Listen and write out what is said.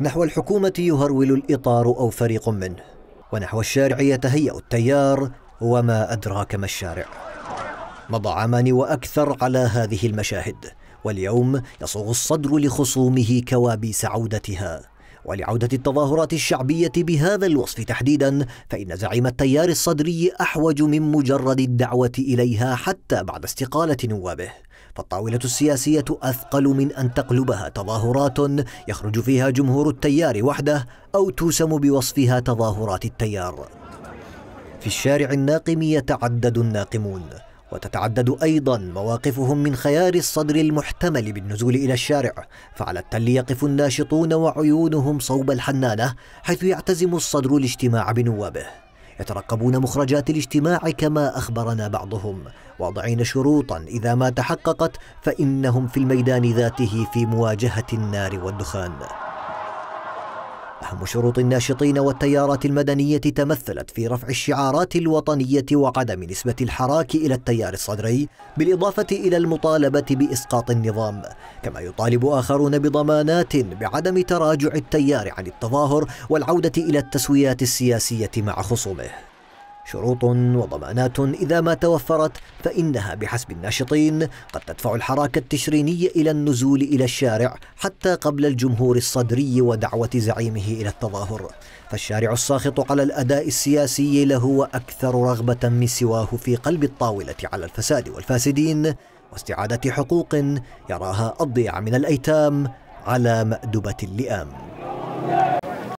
نحو الحكومة يهرول الإطار أو فريق منه ونحو الشارع يتهيأ التيار وما أدراك ما الشارع مضى عامان وأكثر على هذه المشاهد واليوم يصوغ الصدر لخصومه كوابيس عودتها ولعودة التظاهرات الشعبية بهذا الوصف تحديدا فإن زعيم التيار الصدري أحوج من مجرد الدعوة إليها حتى بعد استقالة نوابه فالطاولة السياسية أثقل من أن تقلبها تظاهرات يخرج فيها جمهور التيار وحده أو توسم بوصفها تظاهرات التيار في الشارع الناقم يتعدد الناقمون وتتعدد أيضا مواقفهم من خيار الصدر المحتمل بالنزول إلى الشارع فعلى التل يقف الناشطون وعيونهم صوب الحنانة حيث يعتزم الصدر الاجتماع بنوابه يترقبون مخرجات الاجتماع كما أخبرنا بعضهم واضعين شروطا إذا ما تحققت فإنهم في الميدان ذاته في مواجهة النار والدخان أهم شروط الناشطين والتيارات المدنية تمثلت في رفع الشعارات الوطنية وعدم نسبة الحراك إلى التيار الصدري بالإضافة إلى المطالبة بإسقاط النظام كما يطالب آخرون بضمانات بعدم تراجع التيار عن التظاهر والعودة إلى التسويات السياسية مع خصومه شروط وضمانات إذا ما توفرت فإنها بحسب الناشطين قد تدفع الحراك التشريني إلى النزول إلى الشارع حتى قبل الجمهور الصدري ودعوة زعيمه إلى التظاهر فالشارع الساخط على الأداء السياسي لهو أكثر رغبة من سواه في قلب الطاولة على الفساد والفاسدين واستعادة حقوق يراها أضيع من الأيتام على مأدبة اللئام